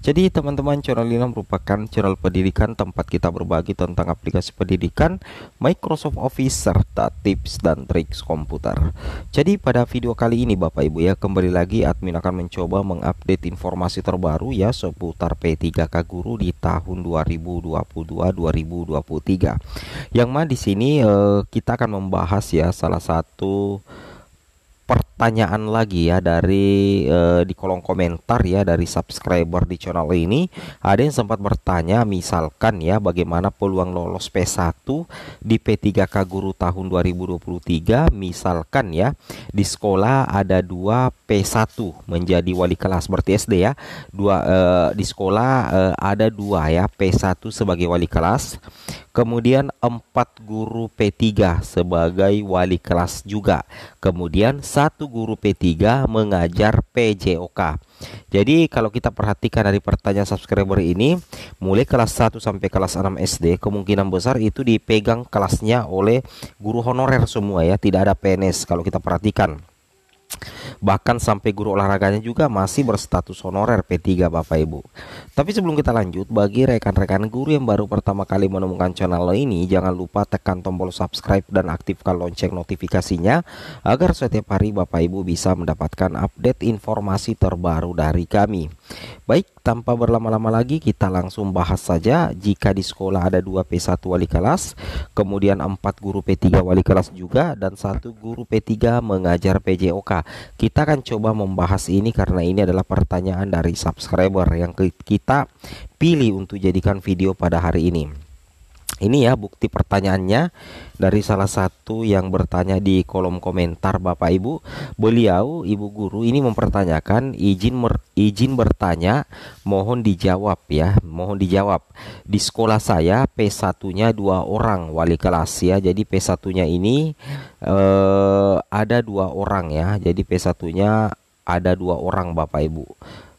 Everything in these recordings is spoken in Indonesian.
jadi teman-teman channel ini merupakan channel Pendidikan tempat kita berbagi tentang aplikasi pendidikan Microsoft Office serta tips dan trik komputer Jadi pada video kali ini Bapak Ibu ya kembali lagi admin akan mencoba mengupdate informasi terbaru ya seputar P3K Guru di tahun 2022-2023 Yang mana di sini eh, kita akan membahas ya salah satu pertanyaan lagi ya dari uh, di kolom komentar ya dari subscriber di channel ini ada yang sempat bertanya misalkan ya bagaimana peluang lolos P1 di P3K Guru tahun 2023 misalkan ya di sekolah ada dua P1 menjadi wali kelas berarti SD ya dua uh, di sekolah uh, ada dua ya P1 sebagai wali kelas Kemudian empat guru P3 sebagai wali kelas juga. Kemudian satu guru P3 mengajar PJOK. Jadi kalau kita perhatikan dari pertanyaan subscriber ini, mulai kelas 1 sampai kelas 6 SD kemungkinan besar itu dipegang kelasnya oleh guru honorer semua ya, tidak ada PNS kalau kita perhatikan bahkan sampai guru olahraganya juga masih berstatus honorer P3 Bapak Ibu. Tapi sebelum kita lanjut, bagi rekan-rekan guru yang baru pertama kali menemukan channel ini, jangan lupa tekan tombol subscribe dan aktifkan lonceng notifikasinya agar setiap hari Bapak Ibu bisa mendapatkan update informasi terbaru dari kami. Baik, tanpa berlama-lama lagi kita langsung bahas saja jika di sekolah ada 2 P1 wali kelas, kemudian 4 guru P3 wali kelas juga dan satu guru P3 mengajar PJOK. Kita akan coba membahas ini karena ini adalah pertanyaan dari subscriber yang kita pilih untuk jadikan video pada hari ini ini ya bukti pertanyaannya dari salah satu yang bertanya di kolom komentar Bapak Ibu. Beliau Ibu guru ini mempertanyakan izin mer, izin bertanya mohon dijawab ya, mohon dijawab. Di sekolah saya P1-nya dua orang wali kelas ya. Jadi P1-nya ini eh, ada dua orang ya. Jadi P1-nya ada dua orang Bapak Ibu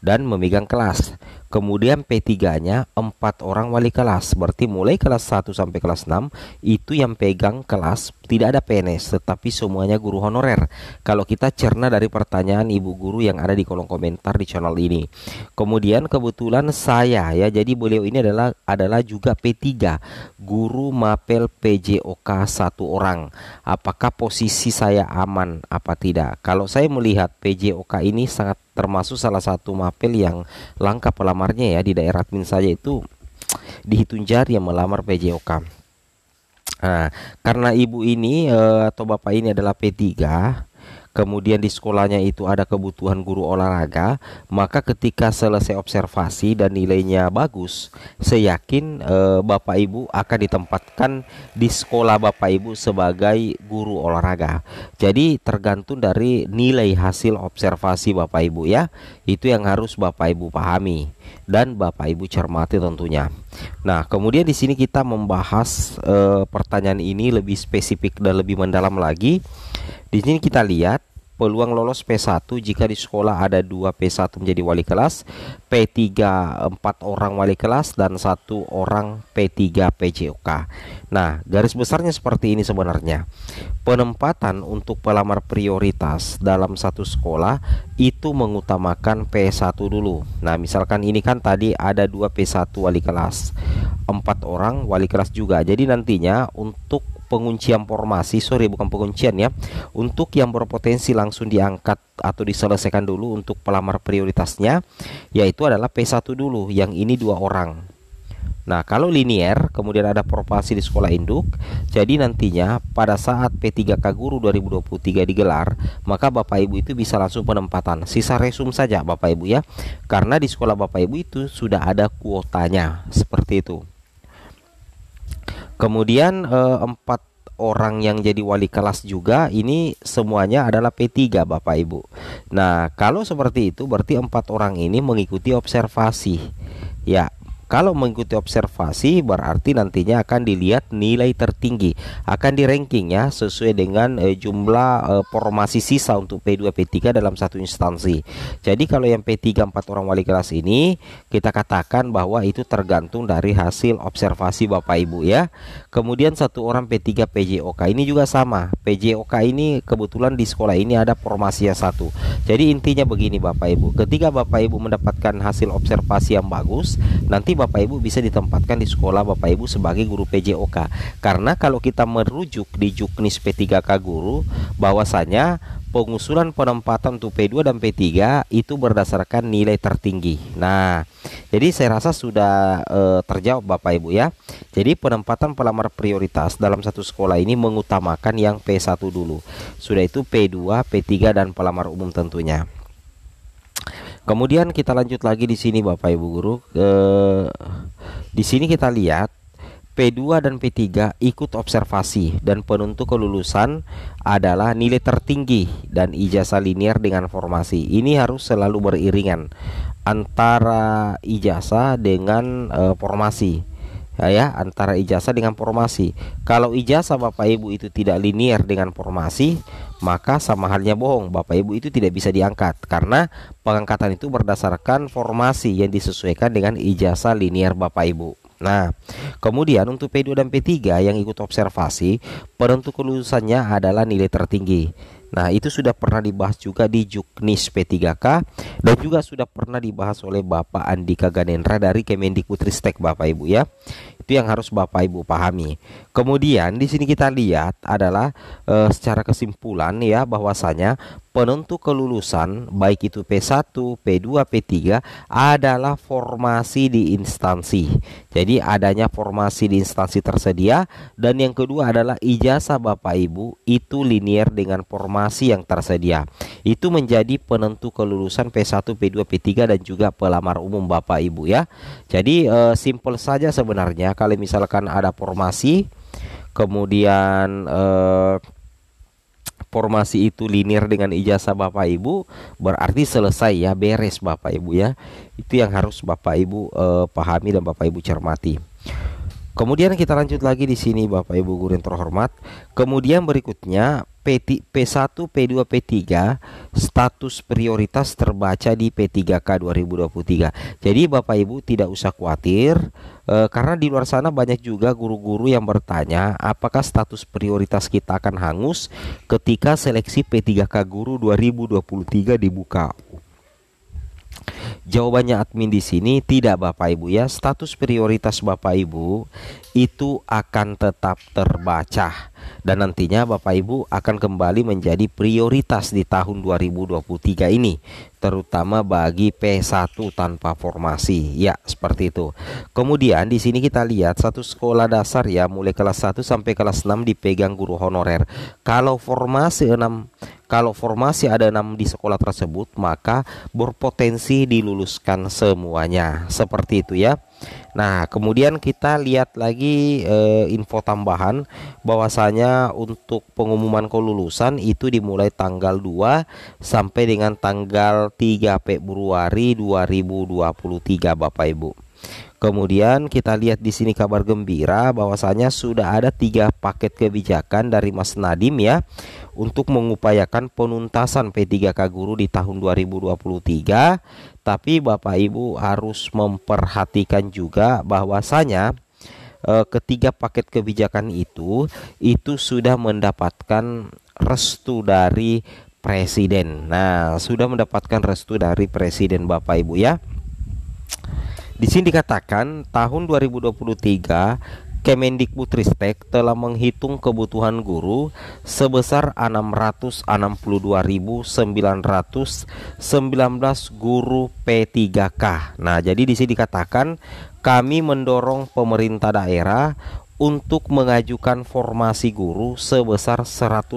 dan memegang kelas. Kemudian P3-nya 4 orang wali kelas. Berarti mulai kelas 1 sampai kelas 6 itu yang pegang kelas tidak ada PNS tetapi semuanya guru honorer. Kalau kita cerna dari pertanyaan ibu guru yang ada di kolom komentar di channel ini. Kemudian kebetulan saya ya jadi beliau ini adalah adalah juga P3 guru mapel PJOK satu orang. Apakah posisi saya aman apa tidak? Kalau saya melihat PJOK ini sangat termasuk salah satu mapel yang langka pelama melamarnya ya di daerah admin saja itu dihitung jari yang melamar PJOK. Nah, karena ibu ini eh, atau bapak ini adalah P3, kemudian di sekolahnya itu ada kebutuhan guru olahraga, maka ketika selesai observasi dan nilainya bagus, saya yakin e, Bapak Ibu akan ditempatkan di sekolah Bapak Ibu sebagai guru olahraga. Jadi tergantung dari nilai hasil observasi Bapak Ibu ya. Itu yang harus Bapak Ibu pahami dan Bapak Ibu cermati tentunya. Nah, kemudian di sini kita membahas e, pertanyaan ini lebih spesifik dan lebih mendalam lagi di sini kita lihat peluang lolos P1 jika di sekolah ada 2 P1 menjadi wali kelas, P3 4 orang wali kelas dan satu orang P3 PJOK. Nah, garis besarnya seperti ini sebenarnya. Penempatan untuk pelamar prioritas dalam satu sekolah itu mengutamakan P1 dulu. Nah, misalkan ini kan tadi ada 2 P1 wali kelas, 4 orang wali kelas juga. Jadi nantinya untuk penguncian formasi, sorry bukan penguncian ya, untuk yang berpotensi langsung diangkat atau diselesaikan dulu untuk pelamar prioritasnya, yaitu adalah P1 dulu, yang ini dua orang. Nah, kalau linier, kemudian ada formasi di sekolah induk, jadi nantinya pada saat P3K Guru 2023 digelar, maka Bapak Ibu itu bisa langsung penempatan. Sisa resum saja Bapak Ibu ya, karena di sekolah Bapak Ibu itu sudah ada kuotanya, seperti itu. Kemudian eh, empat orang yang jadi wali kelas juga ini semuanya adalah P3 Bapak Ibu. Nah, kalau seperti itu berarti empat orang ini mengikuti observasi. Ya, kalau mengikuti observasi berarti nantinya akan dilihat nilai tertinggi akan di ranking ya sesuai dengan eh, jumlah eh, formasi sisa untuk P2 P3 dalam satu instansi. Jadi kalau yang P3 4 orang wali kelas ini kita katakan bahwa itu tergantung dari hasil observasi Bapak Ibu ya. Kemudian satu orang P3 PJOK ini juga sama. PJOK ini kebetulan di sekolah ini ada formasi yang satu. Jadi intinya begini Bapak Ibu, ketika Bapak Ibu mendapatkan hasil observasi yang bagus, nanti Bapak Ibu bisa ditempatkan di sekolah Bapak Ibu sebagai guru PJOK. Karena kalau kita merujuk di Juknis P3K guru bahwasanya pengusulan penempatan untuk P2 dan P3 itu berdasarkan nilai tertinggi. Nah, jadi saya rasa sudah e, terjawab Bapak Ibu ya. Jadi penempatan pelamar prioritas dalam satu sekolah ini mengutamakan yang P1 dulu. Sudah itu P2, P3 dan pelamar umum tentunya. Kemudian kita lanjut lagi di sini Bapak Ibu guru. Eh, di sini kita lihat P2 dan P3 ikut observasi dan penentu kelulusan adalah nilai tertinggi dan ijazah linier dengan formasi. Ini harus selalu beriringan antara ijazah dengan e, formasi. Ya, ya, antara ijazah dengan formasi. Kalau ijazah Bapak Ibu itu tidak linier dengan formasi, maka sama halnya bohong. Bapak Ibu itu tidak bisa diangkat karena pengangkatan itu berdasarkan formasi yang disesuaikan dengan ijazah linear Bapak Ibu. Nah, kemudian untuk P2 dan P3 yang ikut observasi, penentu kelulusannya adalah nilai tertinggi. Nah, itu sudah pernah dibahas juga di Juknis P3K dan juga sudah pernah dibahas oleh Bapak Andika Ganendra dari Kemendikbudristek Bapak Ibu ya. Itu yang harus Bapak Ibu pahami. Kemudian di sini kita lihat adalah e, secara kesimpulan ya bahwasanya penentu kelulusan baik itu P1, P2, P3 adalah formasi di instansi. Jadi adanya formasi di instansi tersedia dan yang kedua adalah ijazah Bapak Ibu itu linier dengan formasi yang tersedia. Itu menjadi penentu kelulusan P1, P2, P3 dan juga pelamar umum Bapak Ibu ya. Jadi e, simple saja sebenarnya kalau misalkan ada formasi kemudian e, formasi itu linear dengan ijazah Bapak Ibu berarti selesai ya beres Bapak Ibu ya itu yang harus Bapak Ibu uh, pahami dan Bapak Ibu cermati Kemudian kita lanjut lagi di sini Bapak Ibu guru yang terhormat. Kemudian berikutnya P1, P2, P3 status prioritas terbaca di P3K 2023. Jadi Bapak Ibu tidak usah khawatir eh, karena di luar sana banyak juga guru-guru yang bertanya apakah status prioritas kita akan hangus ketika seleksi P3K guru 2023 dibuka. Jawabannya admin di sini tidak Bapak Ibu ya. Status prioritas Bapak Ibu itu akan tetap terbaca dan nantinya Bapak Ibu akan kembali menjadi prioritas di tahun 2023 ini terutama bagi P1 tanpa formasi. Ya, seperti itu. Kemudian di sini kita lihat satu sekolah dasar ya mulai kelas 1 sampai kelas 6 dipegang guru honorer. Kalau formasi 6 kalau formasi ada enam di sekolah tersebut, maka berpotensi diluluskan semuanya. Seperti itu ya. Nah, kemudian kita lihat lagi e, info tambahan bahwasanya untuk pengumuman kelulusan itu dimulai tanggal 2 sampai dengan tanggal 3 Februari 2023 Bapak Ibu. Kemudian kita lihat di sini kabar gembira bahwasanya sudah ada tiga paket kebijakan dari Mas Nadim ya untuk mengupayakan penuntasan P3K guru di tahun 2023. Tapi Bapak Ibu harus memperhatikan juga bahwasanya e, ketiga paket kebijakan itu itu sudah mendapatkan restu dari presiden. Nah, sudah mendapatkan restu dari presiden Bapak Ibu ya. Di sini dikatakan tahun 2023 Kemendikbudristek telah menghitung kebutuhan guru sebesar 662.919 guru P3K. Nah, jadi di sini dikatakan kami mendorong pemerintah daerah untuk mengajukan formasi guru sebesar 100%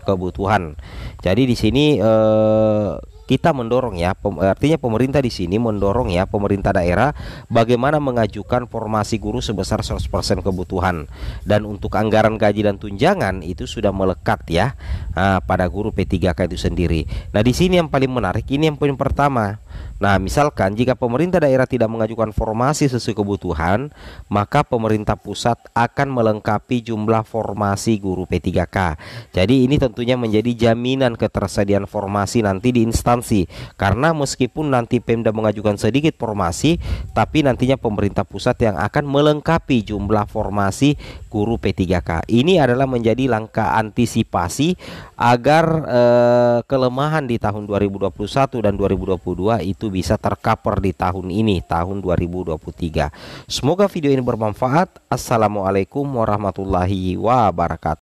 kebutuhan. Jadi di sini eh, kita mendorong ya pem, artinya pemerintah di sini mendorong ya pemerintah daerah bagaimana mengajukan formasi guru sebesar 100% kebutuhan dan untuk anggaran gaji dan tunjangan itu sudah melekat ya nah, pada guru P3K itu sendiri. Nah, di sini yang paling menarik ini yang poin pertama. Nah, misalkan jika pemerintah daerah tidak mengajukan formasi sesuai kebutuhan, maka pemerintah pusat akan melengkapi jumlah formasi guru P3K. Jadi ini tentunya menjadi jaminan ketersediaan formasi nanti di instansi substansi karena meskipun nanti Pemda mengajukan sedikit formasi tapi nantinya pemerintah pusat yang akan melengkapi jumlah formasi guru P3K. Ini adalah menjadi langkah antisipasi agar eh, kelemahan di tahun 2021 dan 2022 itu bisa tercover di tahun ini tahun 2023. Semoga video ini bermanfaat. Assalamualaikum warahmatullahi wabarakatuh.